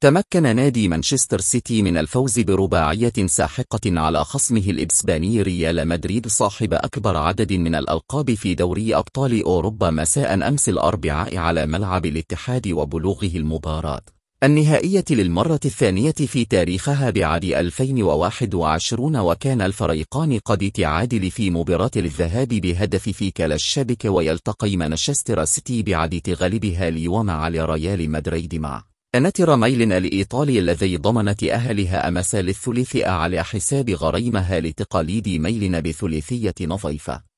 تمكن نادي مانشستر سيتي من الفوز برباعية ساحقة على خصمه الإسباني ريال مدريد صاحب أكبر عدد من الألقاب في دوري أبطال أوروبا مساء أمس الأربعاء على ملعب الاتحاد وبلوغه المباراة النهائية للمرة الثانية في تاريخها بعد 2021 وكان الفريقان قد تعادل في مباراة الذهاب بهدف في كلا ويلتقي مانشستر سيتي بعد تغلبها ليوم على ريال مدريد معه نتر ميلنا لإيطاليا الذي ضمنت أهلها أمس للثلث على حساب غريمها لتقاليد ميلنا بثلثية نظيفة